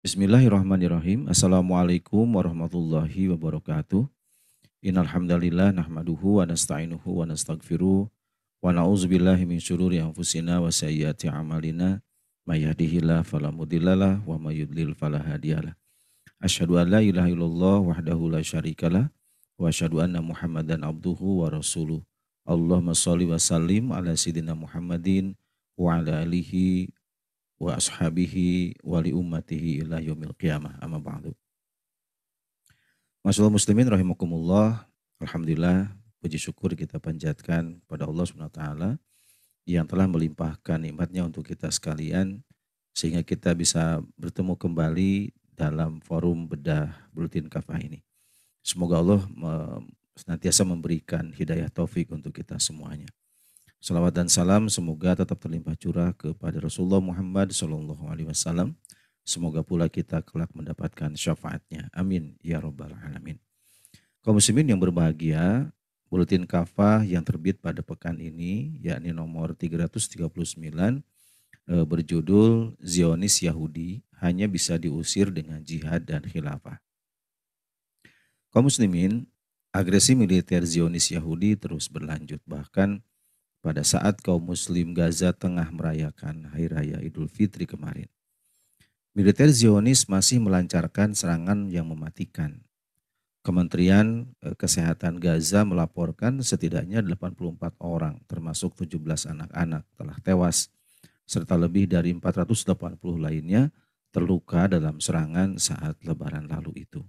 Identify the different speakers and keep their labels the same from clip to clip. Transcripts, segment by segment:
Speaker 1: Bismillahirrahmanirrahim. Assalamualaikum warahmatullahi wabarakatuh. Innalhamdalillah nahmaduhu wa nasta'inuhu wa nastaghfiruh wa na'udzubillahi min syururi anfusina wa sayyiati a'malina may yahdihillahu fala mudhillalah wa may yudlil fala hadiyalah. Asyhadu an la ilaha illallah wahdahu la syarikalah wa asyhadu anna Muhammadan abduhu wa rasuluh. Allahumma shalli wa sallim ala sayidina Muhammadin wa ala alihi wa ashabihi wa li ummatihi ila yaumil qiyamah amma ba'du. Masalah muslimin rahimakumullah, alhamdulillah puji syukur kita panjatkan pada Allah Subhanahu wa taala yang telah melimpahkan nikmatnya untuk kita sekalian sehingga kita bisa bertemu kembali dalam forum bedah bulletin Kafah ini. Semoga Allah senantiasa memberikan hidayah taufik untuk kita semuanya. Salawat dan salam semoga tetap terlimpah curah kepada Rasulullah Muhammad Sallallahu Alaihi Wasallam. Semoga pula kita kelak mendapatkan syafaatnya. Amin. Ya Rabbal Alamin. Kaum muslimin yang berbahagia, buletin kafah yang terbit pada pekan ini, yakni nomor 339, e, berjudul Zionis Yahudi hanya bisa diusir dengan jihad dan khilafah. Kaum muslimin, agresi militer Zionis Yahudi terus berlanjut, bahkan pada saat kaum muslim Gaza tengah merayakan Hari Raya Idul Fitri kemarin. Militer Zionis masih melancarkan serangan yang mematikan. Kementerian eh, Kesehatan Gaza melaporkan setidaknya 84 orang termasuk 17 anak-anak telah tewas serta lebih dari 480 lainnya terluka dalam serangan saat lebaran lalu itu.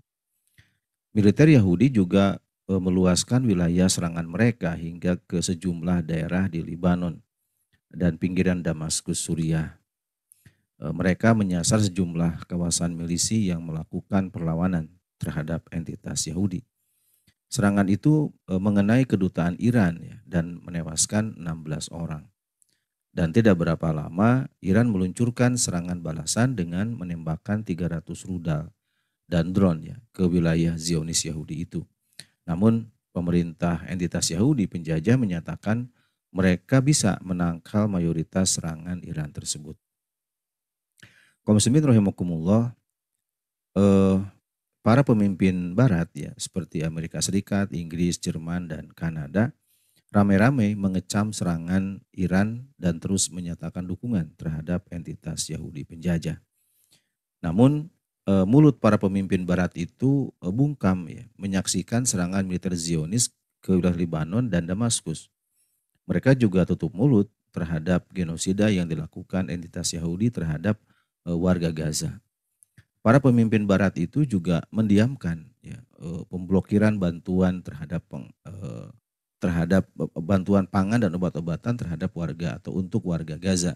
Speaker 1: Militer Yahudi juga Eh, meluaskan wilayah serangan mereka hingga ke sejumlah daerah di Libanon dan pinggiran Damaskus Suriah. Eh, mereka menyasar sejumlah kawasan milisi yang melakukan perlawanan terhadap entitas Yahudi. Serangan itu eh, mengenai kedutaan Iran ya, dan menewaskan 16 orang. Dan tidak berapa lama Iran meluncurkan serangan balasan dengan menembakkan 300 rudal dan drone ya, ke wilayah Zionis Yahudi itu. Namun pemerintah entitas Yahudi penjajah menyatakan mereka bisa menangkal mayoritas serangan Iran tersebut. Komisimin rahimakumullah, eh, para pemimpin barat ya seperti Amerika Serikat, Inggris, Jerman, dan Kanada rame-rame mengecam serangan Iran dan terus menyatakan dukungan terhadap entitas Yahudi penjajah. Namun Eh, mulut para pemimpin barat itu eh, bungkam ya, menyaksikan serangan militer Zionis ke wilayah Lebanon dan Damaskus. Mereka juga tutup mulut terhadap genosida yang dilakukan entitas Yahudi terhadap eh, warga Gaza. Para pemimpin barat itu juga mendiamkan ya, pemblokiran bantuan terhadap peng, terhadap bantuan pangan dan obat-obatan terhadap warga atau untuk warga Gaza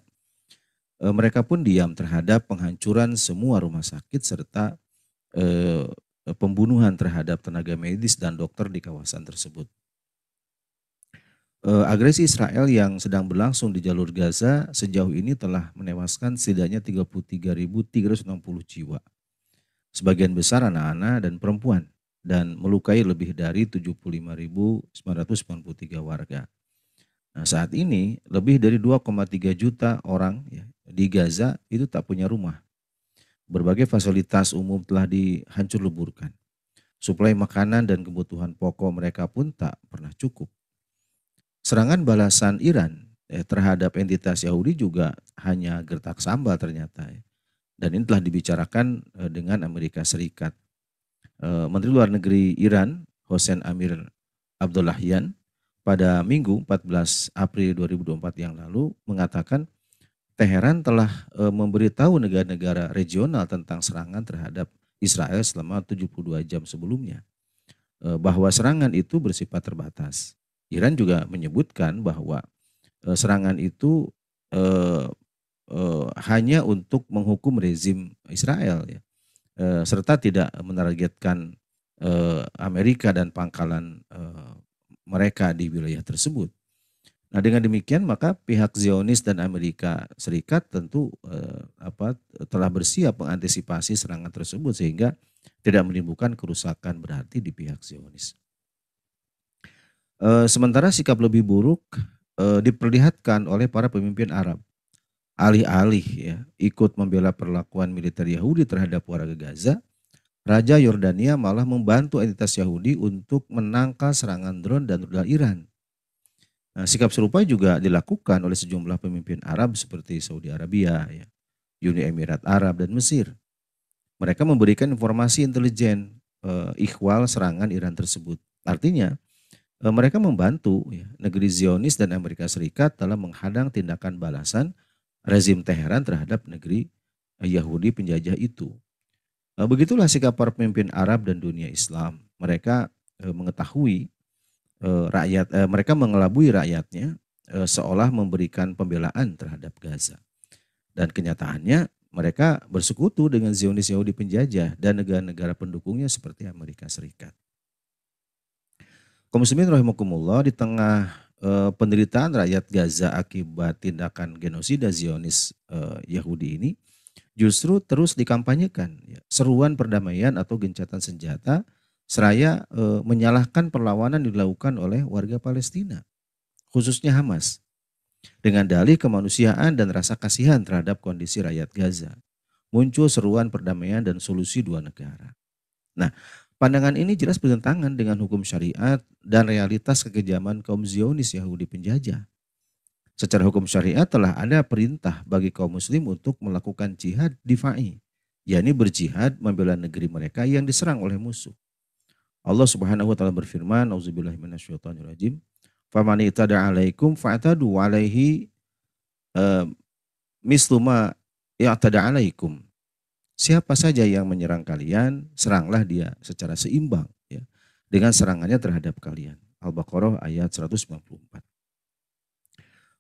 Speaker 1: e, mereka pun diam terhadap penghancuran semua rumah sakit serta e, pembunuhan terhadap tenaga medis dan dokter di kawasan tersebut. E, agresi Israel yang sedang berlangsung di jalur Gaza sejauh ini telah menewaskan setidaknya 33.360 jiwa. Sebagian besar anak-anak dan perempuan dan melukai lebih dari 75.993 warga. Nah, saat ini lebih dari 2,3 juta orang ya, di Gaza itu tak punya rumah. Berbagai fasilitas umum telah dihancur leburkan. Suplai makanan dan kebutuhan pokok mereka pun tak pernah cukup. Serangan balasan Iran eh, terhadap entitas Yahudi juga hanya gertak sambal ternyata. Ya. Dan ini telah dibicarakan eh, dengan Amerika Serikat. Eh, Menteri Luar Negeri Iran, Hossein Amir Abdullahian, pada Minggu 14 April 2024 yang lalu mengatakan Teheran telah e, memberitahu negara-negara regional tentang serangan terhadap Israel selama 72 jam sebelumnya e, bahwa serangan itu bersifat terbatas. Iran juga menyebutkan bahwa e, serangan itu hanya untuk menghukum rezim Israel ya. serta tidak menargetkan Amerika dan pangkalan mereka di wilayah tersebut. Nah, dengan demikian maka pihak Zionis dan Amerika Serikat tentu eh, apa telah bersiap mengantisipasi serangan tersebut sehingga tidak menimbulkan kerusakan berarti di pihak Zionis. Eh, sementara sikap lebih buruk eh, diperlihatkan oleh para pemimpin Arab alih-alih ya ikut membela perlakuan militer Yahudi terhadap warga Gaza, Raja Yordania malah membantu entitas Yahudi untuk menangkal serangan drone dan rudal Iran. Nah, sikap serupa juga dilakukan oleh sejumlah pemimpin Arab seperti Saudi Arabia, ya, Uni Emirat Arab, dan Mesir. Mereka memberikan informasi intelijen eh, ikhwal serangan Iran tersebut. Artinya, eh, mereka membantu ya, negeri Zionis dan Amerika Serikat dalam menghadang tindakan balasan rezim Teheran terhadap negeri eh, Yahudi penjajah itu. Eh, begitulah sikap para pemimpin Arab dan dunia Islam. Mereka eh, mengetahui eh, rakyat, mereka mengelabui rakyatnya seolah memberikan pembelaan terhadap Gaza. Dan kenyataannya mereka bersekutu dengan Zionis Yahudi penjajah dan negara-negara pendukungnya seperti Amerika Serikat. Komisimin rahimakumullah di tengah penderitaan rakyat Gaza akibat tindakan genosida Zionis Yahudi ini, justru terus dikampanyekan ya, seruan perdamaian atau gencatan senjata seraya e, menyalahkan perlawanan dilakukan oleh warga Palestina khususnya Hamas dengan dalih kemanusiaan dan rasa kasihan terhadap kondisi rakyat Gaza muncul seruan perdamaian dan solusi dua negara. Nah, pandangan ini jelas bertentangan dengan hukum syariat dan realitas kekejaman kaum Zionis Yahudi penjajah Secara hukum syariat telah ada perintah bagi kaum muslim untuk melakukan jihad difa'i, yakni berjihad membela negeri mereka yang diserang oleh musuh. Allah Subhanahu wa taala berfirman, "Auzubillahi minasyaitonirrajim. Faman itada 'alaikum fa'tadu 'alaihi uh, eh, misluma ma 'alaikum." Siapa saja yang menyerang kalian, seranglah dia secara seimbang ya, dengan serangannya terhadap kalian. Al-Baqarah ayat 194.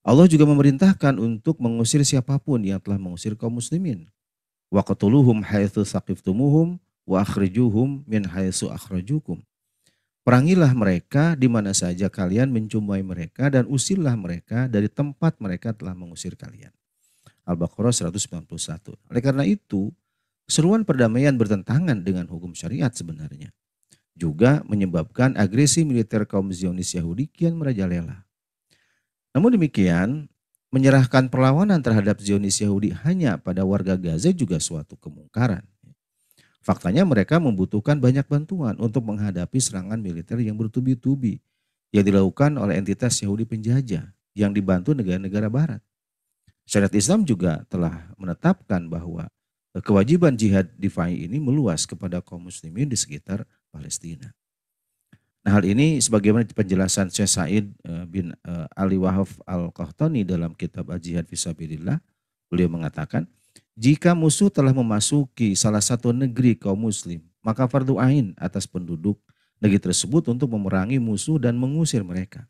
Speaker 1: Allah juga memerintahkan untuk mengusir siapapun yang telah mengusir kaum muslimin. Wa qatuluhum haitsu saqiftumuhum wa akhrijuhum min haitsu akhrajukum. Perangilah mereka di mana saja kalian menjumpai mereka dan usirlah mereka dari tempat mereka telah mengusir kalian. Al-Baqarah 191. Oleh karena itu, seruan perdamaian bertentangan dengan hukum syariat sebenarnya. Juga menyebabkan agresi militer kaum Zionis Yahudi kian merajalela. Namun demikian, menyerahkan perlawanan terhadap Zionis Yahudi hanya pada warga Gaza juga suatu kemungkaran. Faktanya mereka membutuhkan banyak bantuan untuk menghadapi serangan militer yang bertubi-tubi yang dilakukan oleh entitas Yahudi penjajah yang dibantu negara-negara barat. Syariat Islam juga telah menetapkan bahwa kewajiban jihad difai ini meluas kepada kaum muslimin di sekitar Palestina. Nah hal ini sebagaimana penjelasan Syekh Said eh, bin eh, Ali Wahaf Al-Qahtani dalam kitab Ajihad Fisabilillah, beliau mengatakan, jika musuh telah memasuki salah satu negeri kaum muslim, maka fardu ain atas penduduk negeri tersebut untuk memerangi musuh dan mengusir mereka.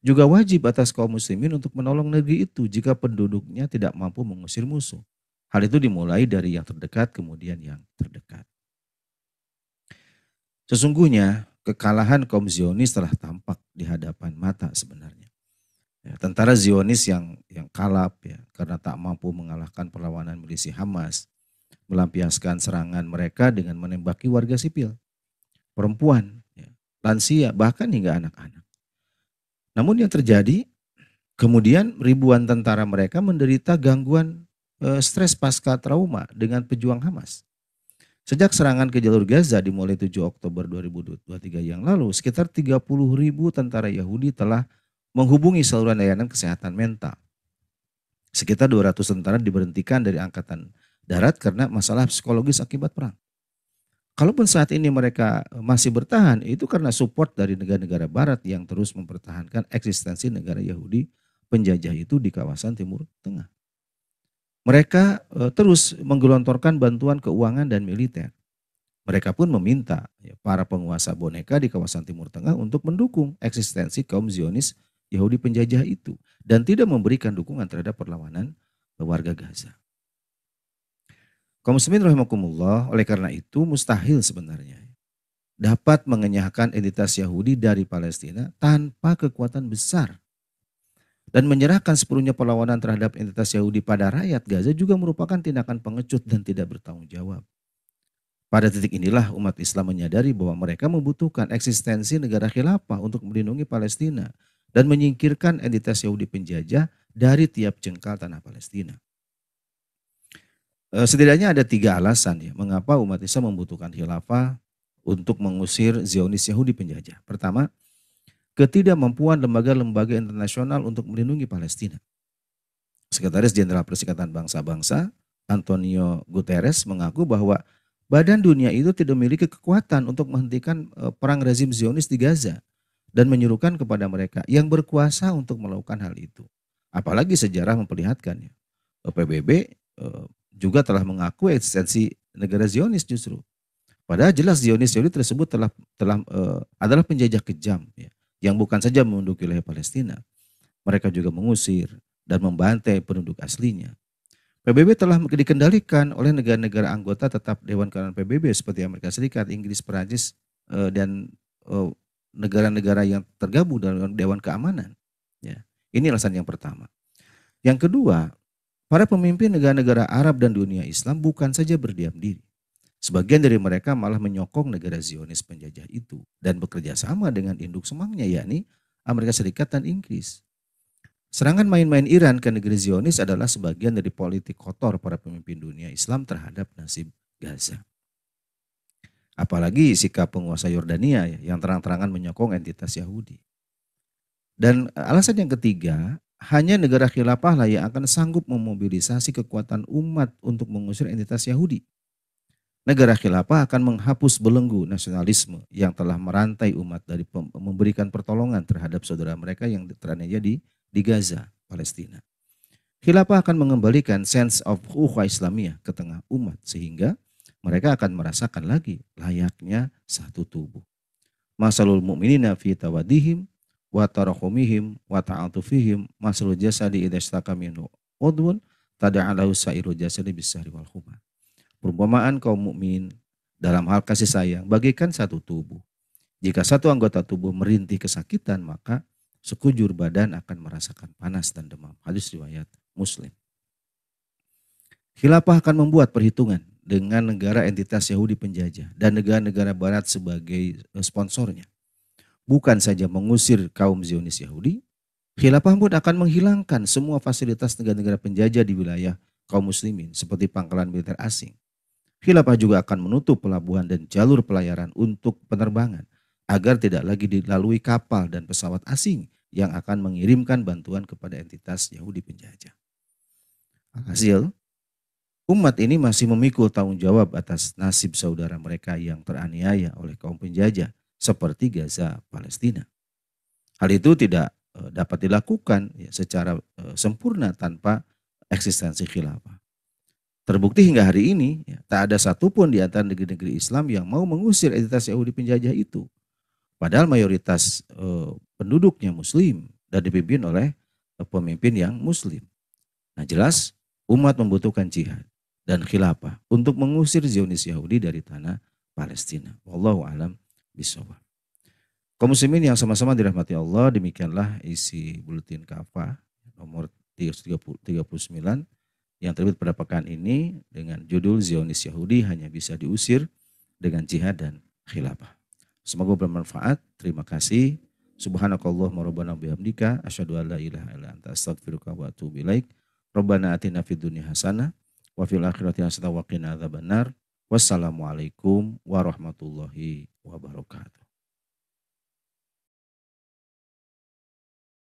Speaker 1: Juga wajib atas kaum muslimin untuk menolong negeri itu jika penduduknya tidak mampu mengusir musuh. Hal itu dimulai dari yang terdekat kemudian yang terdekat. Sesungguhnya kekalahan kaum Zionis telah tampak di hadapan mata sebenarnya. Ya, tentara Zionis yang yang kalap ya karena tak mampu mengalahkan perlawanan milisi Hamas melampiaskan serangan mereka dengan menembaki warga sipil, perempuan, ya, lansia, bahkan hingga anak-anak. Namun yang terjadi kemudian ribuan tentara mereka menderita gangguan e, stres pasca trauma dengan pejuang Hamas. Sejak serangan ke jalur Gaza dimulai 7 Oktober 2023 yang lalu, sekitar 30 ribu tentara Yahudi telah menghubungi saluran layanan kesehatan mental. Sekitar 200 tentara diberhentikan dari angkatan darat karena masalah psikologis akibat perang. Kalaupun saat ini mereka masih bertahan, itu karena support dari negara-negara barat yang terus mempertahankan eksistensi negara Yahudi penjajah itu di kawasan Timur Tengah. Mereka eh, terus menggelontorkan bantuan keuangan dan militer. Mereka pun meminta ya, para penguasa boneka di kawasan Timur Tengah untuk mendukung eksistensi kaum Zionis Yahudi penjajah itu dan tidak memberikan dukungan terhadap perlawanan warga Gaza. Kaum muslimin rahimakumullah, oleh karena itu mustahil sebenarnya dapat mengenyahkan entitas Yahudi dari Palestina tanpa kekuatan besar dan menyerahkan sepenuhnya perlawanan terhadap entitas Yahudi pada rakyat Gaza juga merupakan tindakan pengecut dan tidak bertanggung jawab. Pada titik inilah umat Islam menyadari bahwa mereka membutuhkan eksistensi negara khilafah untuk melindungi Palestina dan menyingkirkan entitas Yahudi penjajah dari tiap jengkal tanah Palestina. Eh, setidaknya ada tiga alasan ya mengapa umat Islam membutuhkan khilafah untuk mengusir Zionis Yahudi penjajah. Pertama, ketidakmampuan lembaga-lembaga internasional untuk melindungi Palestina. Sekretaris Jenderal Persikatan Bangsa-Bangsa, Antonio Guterres mengaku bahwa badan dunia itu tidak memiliki kekuatan untuk menghentikan eh, perang rezim Zionis di Gaza dan menyuruhkan kepada mereka yang berkuasa untuk melakukan hal itu. Apalagi sejarah memperlihatkannya. PBB eh, juga telah mengakui eksistensi negara Zionis justru. Padahal jelas Zionis Yahudi tersebut telah telah eh, adalah penjajah kejam ya yang bukan saja menduduki wilayah Palestina, mereka juga mengusir dan membantai penduduk aslinya. PBB telah dikendalikan oleh negara-negara anggota tetap Dewan Keamanan PBB seperti Amerika Serikat, Inggris, Perancis, eh, dan eh, negara-negara yang tergabung dalam Dewan Keamanan. Ya, ini alasan yang pertama. Yang kedua, para pemimpin negara-negara Arab dan dunia Islam bukan saja berdiam diri. Sebagian dari mereka malah menyokong negara Zionis penjajah itu dan bekerja sama dengan induk semangnya yakni Amerika Serikat dan Inggris. Serangan main-main Iran ke negeri Zionis adalah sebagian dari politik kotor para pemimpin dunia Islam terhadap nasib Gaza. Apalagi sikap penguasa Yordania yang terang-terangan menyokong entitas Yahudi. Dan alasan yang ketiga, hanya negara khilafahlah yang akan sanggup memobilisasi kekuatan umat untuk mengusir entitas Yahudi negara khilafah akan menghapus belenggu nasionalisme yang telah merantai umat dari memberikan pertolongan terhadap saudara mereka yang teraniaya di, di Gaza, Palestina. Khilafah akan mengembalikan sense of ukhuwah Islamiyah ke tengah umat sehingga mereka akan merasakan lagi layaknya satu tubuh. Masalul mu'minina fi tawadihim wa tarahumihim wa ta'atufihim masalul jasadi idastaka minhu udwun tada'alahu sa'iru jasadi bisahri wal khumah perumpamaan kaum mukmin dalam hal kasih sayang bagikan satu tubuh. Jika satu anggota tubuh merintih kesakitan, maka sekujur badan akan merasakan panas dan demam. Hadis riwayat Muslim. Khilafah akan membuat perhitungan dengan negara entitas Yahudi penjajah dan negara-negara barat sebagai eh, sponsornya. Bukan saja mengusir kaum Zionis Yahudi, Khilafah pun akan menghilangkan semua fasilitas negara-negara penjajah di wilayah kaum muslimin seperti pangkalan militer asing, Khilafah juga akan menutup pelabuhan dan jalur pelayaran untuk penerbangan agar tidak lagi dilalui kapal dan pesawat asing yang akan mengirimkan bantuan kepada entitas Yahudi penjajah. Hasil, umat ini masih memikul tanggung jawab atas nasib saudara mereka yang teraniaya oleh kaum penjajah seperti Gaza, Palestina. Hal itu tidak eh, dapat dilakukan ya, secara eh, sempurna tanpa eksistensi khilafah. Terbukti hingga hari ini, ya, tak ada satupun di antara negeri-negeri Islam yang mau mengusir entitas Yahudi penjajah itu. Padahal mayoritas e, penduduknya Muslim dan dipimpin oleh pemimpin yang Muslim. Nah jelas umat membutuhkan jihad dan khilafah untuk mengusir Zionis Yahudi dari tanah Palestina. Wallahu alam bisawab. Kaum yang sama-sama dirahmati Allah, demikianlah isi buletin kafah nomor 39 yang terbit pada pekan ini dengan judul Zionis Yahudi hanya bisa diusir dengan jihad dan khilafah. Semoga bermanfaat. Terima kasih. Subhanakallah rabbana bihamdika Asyadu an la ilaha illa anta astagfiruka wa atubu ilaik. Rabbana atina fid dunia hasana. wa fil akhirati hasana wa qina adzabannar. Wassalamualaikum warahmatullahi wabarakatuh.